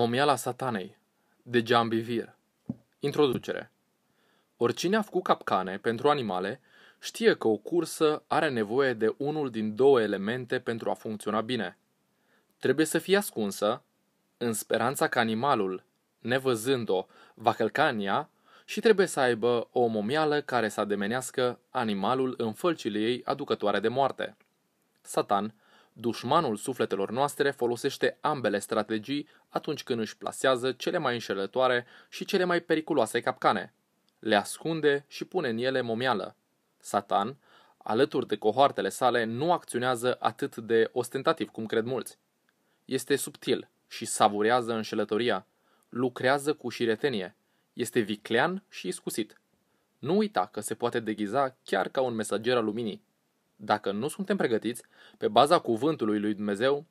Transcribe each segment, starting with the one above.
Momiala satanei de Bivir Introducere Oricine a făcut capcane pentru animale știe că o cursă are nevoie de unul din două elemente pentru a funcționa bine. Trebuie să fie ascunsă, în speranța că animalul, nevăzând-o, va călca în ea și trebuie să aibă o momială care să ademenească animalul în fălcile ei aducătoare de moarte. Satan Dușmanul sufletelor noastre folosește ambele strategii atunci când își plasează cele mai înșelătoare și cele mai periculoase capcane. Le ascunde și pune în ele momială. Satan, alături de cohoartele sale, nu acționează atât de ostentativ cum cred mulți. Este subtil și savurează înșelătoria. Lucrează cu șiretenie. Este viclean și iscusit. Nu uita că se poate deghiza chiar ca un mesager al luminii dacă nu suntem pregătiți, pe baza cuvântului lui Dumnezeu,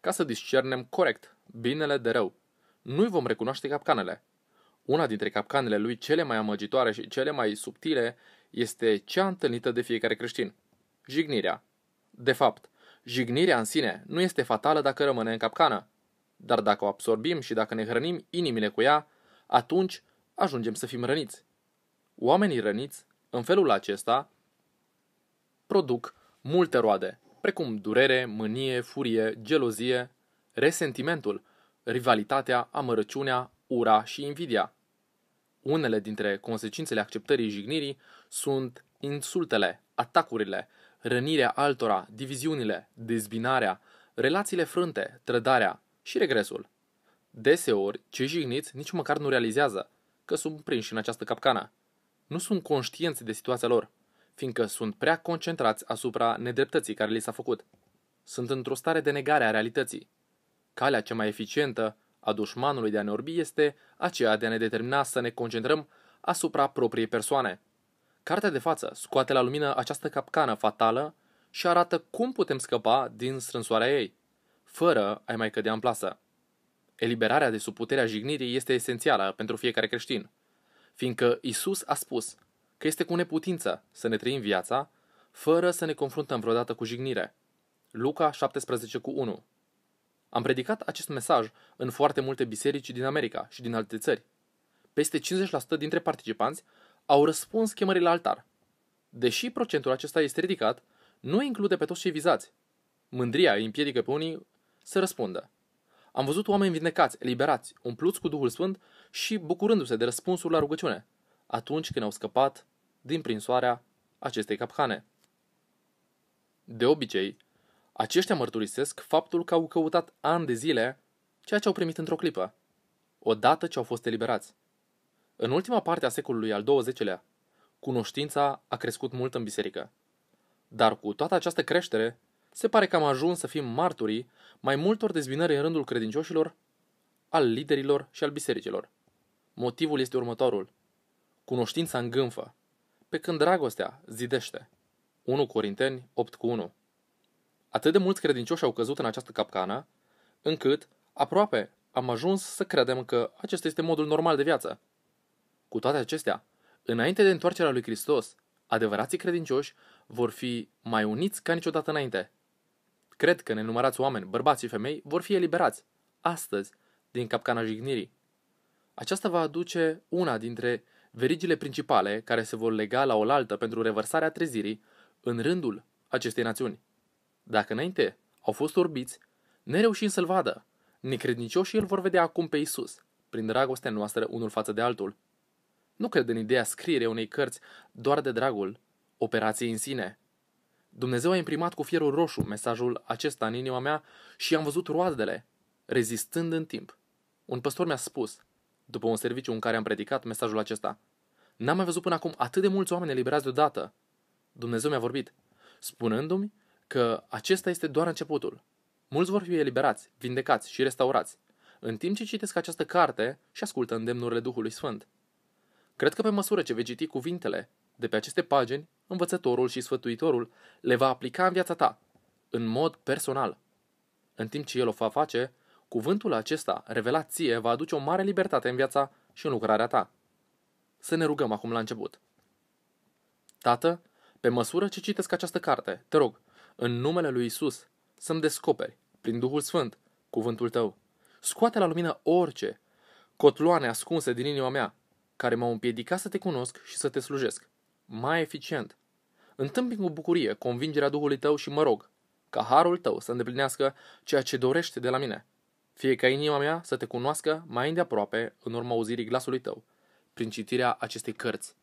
ca să discernem corect binele de rău. Nu-i vom recunoaște capcanele. Una dintre capcanele lui cele mai amăgitoare și cele mai subtile este cea întâlnită de fiecare creștin. Jignirea. De fapt, jignirea în sine nu este fatală dacă rămâne în capcană, dar dacă o absorbim și dacă ne hrănim inimile cu ea, atunci ajungem să fim răniți. Oamenii răniți, în felul acesta, produc multe roade, precum durere, mânie, furie, gelozie, resentimentul, rivalitatea, amărăciunea, ura și invidia. Unele dintre consecințele acceptării jignirii sunt insultele, atacurile, rănirea altora, diviziunile, dezbinarea, relațiile frânte, trădarea și regresul. Deseori, cei jigniți nici măcar nu realizează că sunt prinși în această capcană. Nu sunt conștienți de situația lor fiindcă sunt prea concentrați asupra nedreptății care li s-a făcut. Sunt într-o stare de negare a realității. Calea cea mai eficientă a dușmanului de a ne orbi este aceea de a ne determina să ne concentrăm asupra propriei persoane. Cartea de față scoate la lumină această capcană fatală și arată cum putem scăpa din strânsoarea ei, fără a mai cădea în plasă. Eliberarea de sub puterea jignirii este esențială pentru fiecare creștin, fiindcă Isus a spus – că este cu neputință să ne trăim viața fără să ne confruntăm vreodată cu jignire. Luca 17 cu 1 Am predicat acest mesaj în foarte multe biserici din America și din alte țări. Peste 50% dintre participanți au răspuns chemării la altar. Deși procentul acesta este ridicat, nu include pe toți cei vizați. Mândria îi împiedică pe unii să răspundă. Am văzut oameni vindecați, eliberați, umpluți cu Duhul Sfânt și bucurându-se de răspunsul la rugăciune atunci când au scăpat din prinsoarea acestei capcane. De obicei, aceștia mărturisesc faptul că au căutat ani de zile ceea ce au primit într-o clipă, odată ce au fost eliberați. În ultima parte a secolului al XX-lea, cunoștința a crescut mult în biserică. Dar cu toată această creștere, se pare că am ajuns să fim marturii mai multor dezbinări în rândul credincioșilor, al liderilor și al bisericilor. Motivul este următorul. Cunoștința îngânfă, pe când dragostea zidește. 1 Corinteni 8 cu 1 Atât de mulți credincioși au căzut în această capcană, încât aproape am ajuns să credem că acesta este modul normal de viață. Cu toate acestea, înainte de întoarcerea lui Hristos, adevărații credincioși vor fi mai uniți ca niciodată înainte. Cred că nenumărați oameni, bărbați și femei, vor fi eliberați, astăzi, din capcana jignirii. Aceasta va aduce una dintre verigile principale care se vor lega la oaltă pentru revărsarea trezirii în rândul acestei națiuni. Dacă înainte au fost orbiți, reușim să-L vadă, Necredincioșii îl vor vedea acum pe Isus, prin dragostea noastră unul față de altul. Nu cred în ideea scrierii unei cărți doar de dragul operației în sine. Dumnezeu a imprimat cu fierul roșu mesajul acesta în inima mea și am văzut roadele, rezistând în timp. Un păstor mi-a spus, după un serviciu în care am predicat mesajul acesta. N-am mai văzut până acum atât de mulți oameni eliberați deodată. Dumnezeu mi-a vorbit, spunându-mi că acesta este doar începutul. Mulți vor fi eliberați, vindecați și restaurați, în timp ce citesc această carte și ascultă îndemnurile Duhului Sfânt. Cred că pe măsură ce vei citi cuvintele de pe aceste pagini, învățătorul și sfătuitorul le va aplica în viața ta, în mod personal. În timp ce el o va face, Cuvântul acesta, revelație va aduce o mare libertate în viața și în lucrarea ta. Să ne rugăm acum la început. Tată, pe măsură ce citesc această carte, te rog, în numele lui Isus, să-mi descoperi, prin Duhul Sfânt, cuvântul tău. Scoate la lumină orice cotloane ascunse din inima mea, care m-au împiedicat să te cunosc și să te slujesc. Mai eficient. Întâmpin cu bucurie convingerea Duhului tău și mă rog ca harul tău să îndeplinească ceea ce dorește de la mine – fie ca inima mea să te cunoască mai îndeaproape în urma auzirii glasului tău, prin citirea acestei cărți,